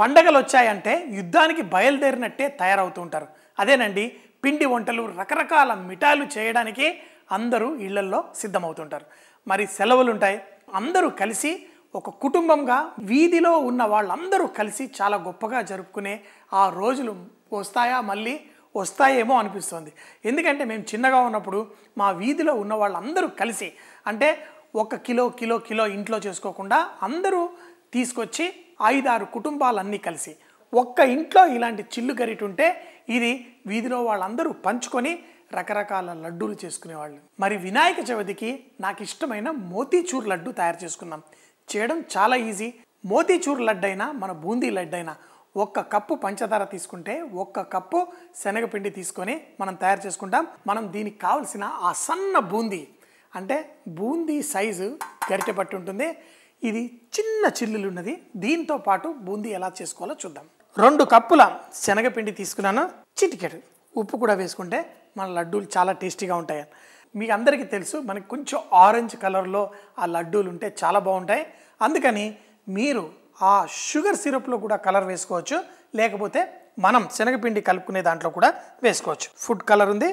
పండగలు వచ్చాయంటే యుద్ధానికి బయలుదేరినట్టే తయారవుతూ ఉంటారు అదేనండి పిండి వంటలు రకరకాల మిఠాయిలు చేయడానికి అందరూ ఇళ్లల్లో సిద్ధమవుతుంటారు మరి సెలవులు ఉంటాయి అందరూ కలిసి ఒక కుటుంబంగా వీధిలో ఉన్న వాళ్ళందరూ కలిసి చాలా గొప్పగా జరుపుకునే ఆ రోజులు వస్తాయా మళ్ళీ వస్తాయేమో అనిపిస్తుంది ఎందుకంటే మేము చిన్నగా ఉన్నప్పుడు మా వీధిలో ఉన్న వాళ్ళందరూ కలిసి అంటే ఒక కిలో కిలో కిలో ఇంట్లో చేసుకోకుండా అందరూ తీసుకొచ్చి ఐదారు కుటుంబాలన్నీ కలిసి ఒక్క ఇంట్లో ఇలాంటి చిల్లు ఉంటే ఇది వీధిలో వాళ్ళందరూ పంచుకొని రకరకాల లడ్డూలు చేసుకునేవాళ్ళు మరి వినాయక చవితికి నాకు ఇష్టమైన మోతీచూర్ లడ్డు తయారు చేసుకున్నాం చేయడం చాలా ఈజీ మోతీచూర్ లడ్డైనా మన బూందీ లడ్డైనా ఒక్క కప్పు పంచదార తీసుకుంటే ఒక్క కప్పు శనగపిండి తీసుకొని మనం తయారు చేసుకుంటాం మనం దీనికి కావలసిన ఆ సన్న బూందీ అంటే బూందీ సైజు గరిటె పట్టి ఉంటుంది ఇది చిన్న చిల్లులున్నది దీంతో పాటు బూందీ ఎలా చేసుకోవాలో చూద్దాం రెండు కప్పుల శనగపిండి తీసుకున్నాను చిటికెడు ఉప్పు కూడా వేసుకుంటే మన లడ్డూలు చాలా టేస్టీగా ఉంటాయి మీకు అందరికీ తెలుసు మనకి కొంచెం ఆరెంజ్ కలర్లో ఆ లడ్డూలు ఉంటే చాలా బాగుంటాయి అందుకని మీరు ఆ షుగర్ సిరప్లో కూడా కలర్ వేసుకోవచ్చు లేకపోతే మనం శనగపిండి కలుపుకునే దాంట్లో కూడా వేసుకోవచ్చు ఫుడ్ కలర్ ఉంది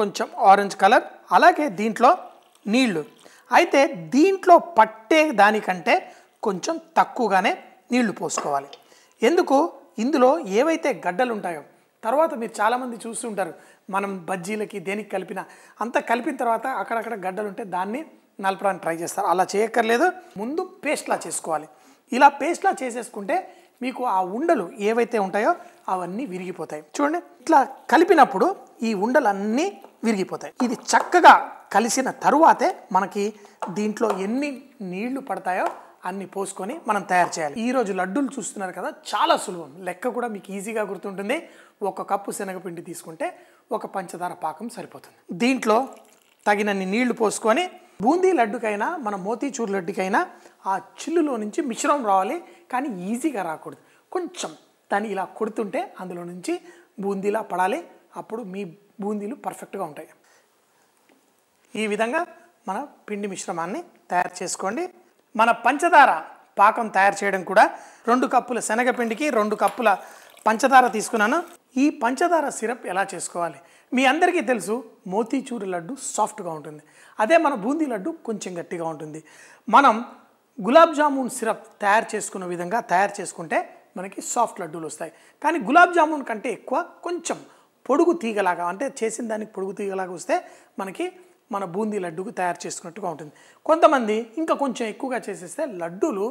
కొంచెం ఆరెంజ్ కలర్ అలాగే దీంట్లో నీళ్లు అయితే దీంట్లో పట్టే దానికంటే కొంచెం తక్కువగానే నీళ్లు పోసుకోవాలి ఎందుకు ఇందులో ఏవైతే గడ్డలు ఉంటాయో తర్వాత మీరు చాలామంది చూస్తుంటారు మనం బజ్జీలకి దేనికి కలిపిన అంత కలిపిన తర్వాత అక్కడక్కడ గడ్డలు ఉంటే దాన్ని నలపడానికి ట్రై చేస్తారు అలా చేయక్కర్లేదు ముందు పేస్ట్లా చేసుకోవాలి ఇలా పేస్ట్లా చేసేసుకుంటే మీకు ఆ ఉండలు ఏవైతే ఉంటాయో అవన్నీ విరిగిపోతాయి చూడండి ఇట్లా కలిపినప్పుడు ఈ ఉండలన్నీ విరిగిపోతాయి ఇది చక్కగా కలిసిన తరువాతే మనకి దీంట్లో ఎన్ని నీళ్లు పడతాయో అన్ని పోసుకొని మనం తయారు చేయాలి ఈరోజు లడ్డూలు చూస్తున్నారు కదా చాలా సులభం లెక్క కూడా మీకు ఈజీగా గుర్తుంటుంది ఒక కప్పు శనగపిండి తీసుకుంటే ఒక పంచదార పాకం సరిపోతుంది దీంట్లో తగినన్ని నీళ్లు పోసుకొని బూందీ లడ్డుకైనా మన మోతీచూర్ లడ్డుకైనా ఆ చిల్లులో నుంచి మిశ్రమం రావాలి కానీ ఈజీగా రాకూడదు కొంచెం దాన్ని ఇలా కొడుతుంటే అందులో నుంచి బూందీలా పడాలి అప్పుడు మీ బూందీలు పర్ఫెక్ట్గా ఉంటాయి ఈ విధంగా మన పిండి మిశ్రమాన్ని తయారు చేసుకోండి మన పంచదార పాకం తయారు చేయడం కూడా రెండు కప్పుల శనగపిండికి రెండు కప్పుల పంచదార తీసుకున్నాను ఈ పంచదార సిరప్ ఎలా చేసుకోవాలి మీ అందరికీ తెలుసు మోతీచూరి లడ్డు సాఫ్ట్గా ఉంటుంది అదే మన బూందీ లడ్డు కొంచెం గట్టిగా ఉంటుంది మనం గులాబ్ జామున్ సిరప్ తయారు చేసుకున్న విధంగా తయారు చేసుకుంటే మనకి సాఫ్ట్ లడ్డూలు వస్తాయి కానీ గులాబ్ జామున్ కంటే ఎక్కువ కొంచెం పొడుగు తీగలాగా అంటే చేసిన దానికి పొడుగు తీగలాగా వస్తే మనకి మన బూందీ లడ్డుకు తయారు చేసుకున్నట్టుగా ఉంటుంది కొంతమంది ఇంకా కొంచెం ఎక్కువగా చేసేస్తే లడ్డూలు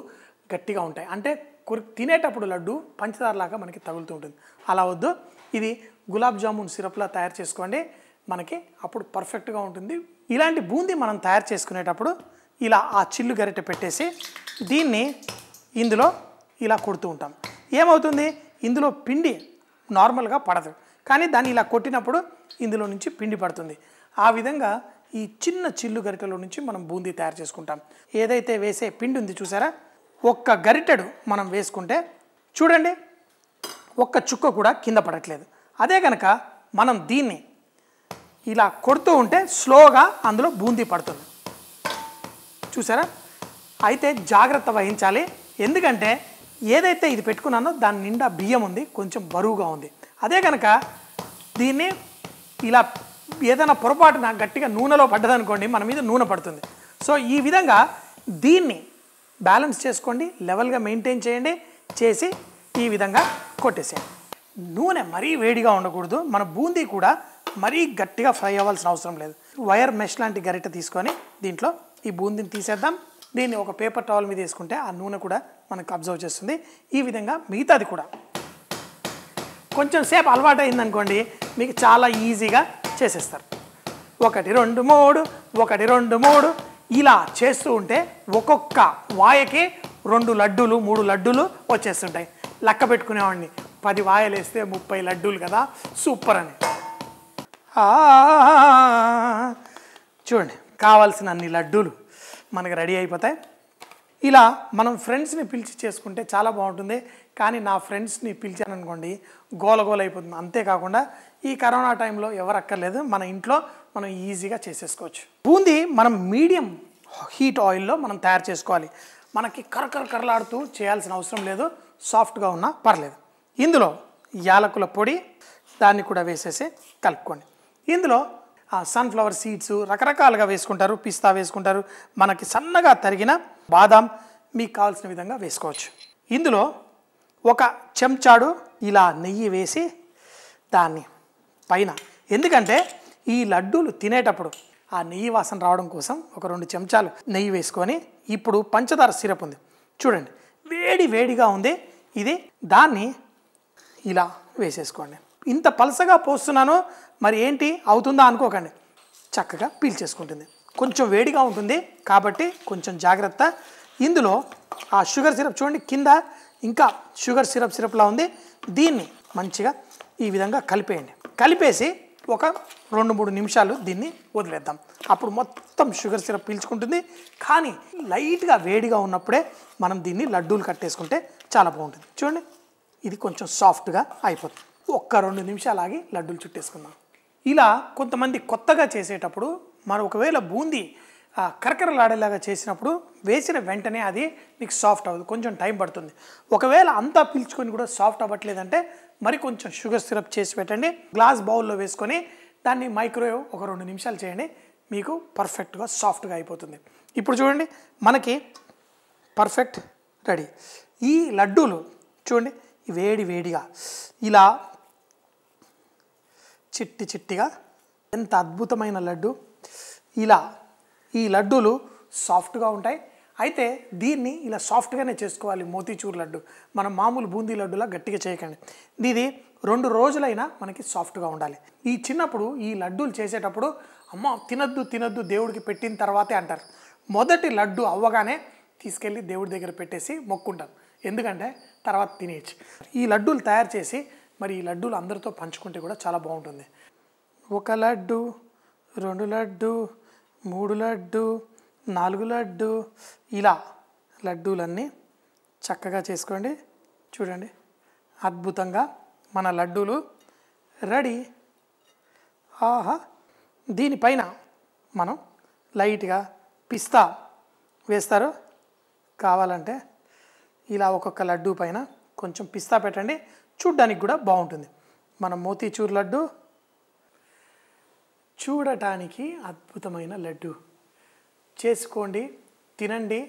గట్టిగా ఉంటాయి అంటే కొరి తినేటప్పుడు లడ్డు పంచదారలాగా మనకి తగులుతూ ఉంటుంది అలా వద్దు ఇది గులాబ్ జామున్ సిరప్లా తయారు చేసుకోండి మనకి అప్పుడు పర్ఫెక్ట్గా ఉంటుంది ఇలాంటి బూందీ మనం తయారు చేసుకునేటప్పుడు ఇలా ఆ చిల్లు గరిటె పెట్టేసి దీన్ని ఇందులో ఇలా కొడుతూ ఉంటాం ఏమవుతుంది ఇందులో పిండి నార్మల్గా పడదు కానీ దాన్ని ఇలా కొట్టినప్పుడు ఇందులో నుంచి పిండి పడుతుంది ఆ విధంగా ఈ చిన్న చిల్లు గరిటెలో నుంచి మనం బూందీ తయారు చేసుకుంటాం ఏదైతే వేసే పిండి ఉంది చూసారా ఒక్క గరిటెడు మనం వేసుకుంటే చూడండి ఒక్క చుక్క కూడా కింద పడట్లేదు అదే కనుక మనం దీన్ని ఇలా కొడుతూ ఉంటే స్లోగా అందులో బూందీ పడుతుంది చూసారా అయితే జాగ్రత్త వహించాలి ఎందుకంటే ఏదైతే ఇది పెట్టుకున్నానో దాని నిండా బియ్యం ఉంది కొంచెం బరువుగా ఉంది అదే కనుక దీన్ని ఇలా ఏదైనా పొరపాటున గట్టిగా నూనెలో పడ్డదనుకోండి మన మీద నూనె పడుతుంది సో ఈ విధంగా దీన్ని బ్యాలెన్స్ చేసుకోండి లెవెల్గా మెయింటైన్ చేయండి చేసి ఈ విధంగా కొట్టేసేయండి నూనె మరీ వేడిగా ఉండకూడదు మన బూందీ కూడా మరీ గట్టిగా ఫ్రై అవ్వాల్సిన అవసరం లేదు వైర్ మెష్ లాంటి గరిట తీసుకొని దీంట్లో ఈ బూందీని తీసేద్దాం దీన్ని ఒక పేపర్ టవల్ మీద వేసుకుంటే ఆ నూనె కూడా మనకు అబ్జర్వ్ చేస్తుంది ఈ విధంగా మిగతాది కూడా కొంచెం సేపు అలవాటు అయిందనుకోండి మీకు చాలా ఈజీగా చేసేస్తారు ఒకటి రెండు మూడు ఒకటి రెండు మూడు ఇలా చేస్తూ ఉంటే ఒక్కొక్క వాయకి రెండు లడ్డూలు మూడు లడ్డూలు వచ్చేస్తుంటాయి లెక్క పెట్టుకునేవాడిని పది వాయలు వేస్తే ముప్పై లడ్డూలు కదా సూపర్ అని చూడండి కావాల్సిన అన్ని లడ్డూలు మనకు రెడీ అయిపోతాయి ఇలా మనం ఫ్రెండ్స్ని పిలిచి చేసుకుంటే చాలా బాగుంటుంది కానీ నా ఫ్రెండ్స్ని పిలిచాను అనుకోండి గోలగోల అయిపోతుంది అంతేకాకుండా ఈ కరోనా టైంలో ఎవరు అక్కర్లేదు మన ఇంట్లో మనం ఈజీగా చేసేసుకోవచ్చు బూందీ మనం మీడియం హీట్ ఆయిల్లో మనం తయారు చేసుకోవాలి మనకి కరకర కరలాడుతూ చేయాల్సిన అవసరం లేదు సాఫ్ట్గా ఉన్నా పర్లేదు ఇందులో యాలకుల పొడి దాన్ని కూడా వేసేసి కలుపుకోండి ఇందులో సన్ఫ్లవర్ సీడ్స్ రకరకాలుగా వేసుకుంటారు పిస్తా వేసుకుంటారు మనకి సన్నగా తరిగిన బాదాం మీకు కావాల్సిన విధంగా వేసుకోవచ్చు ఇందులో ఒక చెంచాడు ఇలా నెయ్యి వేసి దాన్ని పైన ఎందుకంటే ఈ లడ్డూలు తినేటప్పుడు ఆ నెయ్యి వాసన రావడం కోసం ఒక రెండు చెంచాలు నెయ్యి వేసుకొని ఇప్పుడు పంచదార సిరప్ ఉంది చూడండి వేడి వేడిగా ఉంది ఇది దాన్ని ఇలా వేసేసుకోండి ఇంత పలసగా పోస్తున్నాను మరి ఏంటి అవుతుందా అనుకోకండి చక్కగా పీల్చేసుకుంటుంది కొంచెం వేడిగా ఉంటుంది కాబట్టి కొంచెం జాగ్రత్త ఇందులో ఆ షుగర్ సిరప్ చూడండి కింద ఇంకా షుగర్ సిరప్ సిరప్లా ఉంది దీన్ని మంచిగా ఈ విధంగా కలిపేయండి కలిపేసి ఒక రెండు మూడు నిమిషాలు దీన్ని వదిలేద్దాం అప్పుడు మొత్తం షుగర్ సిరప్ పీల్చుకుంటుంది కానీ లైట్గా వేడిగా ఉన్నప్పుడే మనం దీన్ని లడ్డూలు కట్టేసుకుంటే చాలా బాగుంటుంది చూడండి ఇది కొంచెం సాఫ్ట్గా అయిపోతుంది ఒక్క రెండు నిమిషాలు ఆగి లడ్డూలు చుట్టేసుకుందాం ఇలా కొంతమంది కొత్తగా చేసేటప్పుడు మరొకవేళ ఒకవేళ బూందీ కరకరలాడేలాగా చేసినప్పుడు వేసిన వెంటనే అది మీకు సాఫ్ట్ అవ్వదు కొంచెం టైం పడుతుంది ఒకవేళ అంతా పీల్చుకొని కూడా సాఫ్ట్ అవ్వట్లేదంటే మరి కొంచెం షుగర్ సిరప్ చేసి పెట్టండి గ్లాస్ బౌల్లో వేసుకొని దాన్ని మైక్రోవేవ్ ఒక రెండు నిమిషాలు చేయండి మీకు పర్ఫెక్ట్గా సాఫ్ట్గా అయిపోతుంది ఇప్పుడు చూడండి మనకి పర్ఫెక్ట్ రెడీ ఈ లడ్డూలు చూడండి వేడి వేడిగా ఇలా చిట్టి చిట్టిగా ఎంత అద్భుతమైన లడ్డు ఇలా ఈ లడ్డూలు సాఫ్ట్గా ఉంటాయి అయితే దీన్ని ఇలా సాఫ్ట్గానే చేసుకోవాలి మోతీచూర్ లడ్డు మనం మామూలు బూందీ లడ్డులా గట్టిగా చేయకండి ఇది రెండు రోజులైనా మనకి సాఫ్ట్గా ఉండాలి ఈ చిన్నప్పుడు ఈ లడ్డూలు చేసేటప్పుడు అమ్మ తినద్దు తినద్దు దేవుడికి పెట్టిన తర్వాతే అంటారు మొదటి లడ్డు అవ్వగానే తీసుకెళ్ళి దేవుడి దగ్గర పెట్టేసి మొక్కుంటారు ఎందుకంటే తర్వాత తినేయచ్చు ఈ లడ్డూలు తయారు చేసి మరి ఈ లడ్డూలు అందరితో పంచుకుంటే కూడా చాలా బాగుంటుంది ఒక లడ్డు రెండు లడ్డు మూడు లడ్డు నాలుగు లడ్డు ఇలా లడ్డూలన్నీ చక్కగా చేసుకోండి చూడండి అద్భుతంగా మన లడ్డూలు రెడీ ఆహా దీనిపైన మనం లైట్గా పిస్తా వేస్తారు కావాలంటే ఇలా ఒక్కొక్క లడ్డూ పైన కొంచెం పిస్తా పెట్టండి చూడ్డానికి కూడా బాగుంటుంది మన మోతీచూర్ లడ్డు చూడటానికి అద్భుతమైన లడ్డు చేసుకోండి తినండి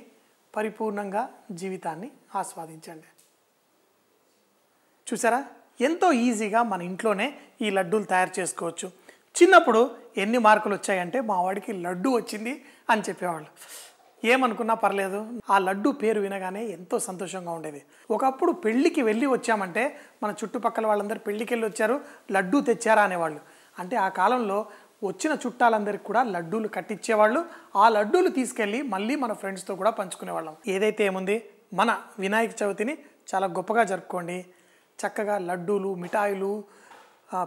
పరిపూర్ణంగా జీవితాన్ని ఆస్వాదించండి చూసారా ఎంతో ఈజీగా మన ఇంట్లోనే ఈ లడ్డూలు తయారు చేసుకోవచ్చు చిన్నప్పుడు ఎన్ని మార్కులు వచ్చాయంటే మా వాడికి లడ్డు వచ్చింది అని చెప్పేవాళ్ళు ఏమనుకున్నా పర్లేదు ఆ లడ్డు పేరు వినగానే ఎంతో సంతోషంగా ఉండేది ఒకప్పుడు పెళ్ళికి వెళ్ళి వచ్చామంటే మన చుట్టుపక్కల వాళ్ళందరూ పెళ్ళికి వెళ్ళి వచ్చారు లడ్డు తెచ్చారా అనేవాళ్ళు అంటే ఆ కాలంలో వచ్చిన చుట్టాలందరికీ కూడా లడ్డూలు కట్టించేవాళ్ళు ఆ లడ్డూలు తీసుకెళ్ళి మళ్ళీ మన ఫ్రెండ్స్తో కూడా పంచుకునేవాళ్ళం ఏదైతే ఏముంది మన వినాయక చవితిని చాలా గొప్పగా జరుపుకోండి చక్కగా లడ్డూలు మిఠాయిలు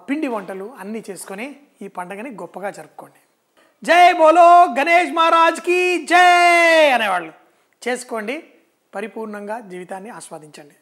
పిండి వంటలు అన్నీ చేసుకొని ఈ పండుగని గొప్పగా జరుపుకోండి జై బోలో గణేష్ మహారాజ్కి జై అనేవాళ్ళు చేసుకోండి పరిపూర్ణంగా జీవితాన్ని ఆస్వాదించండి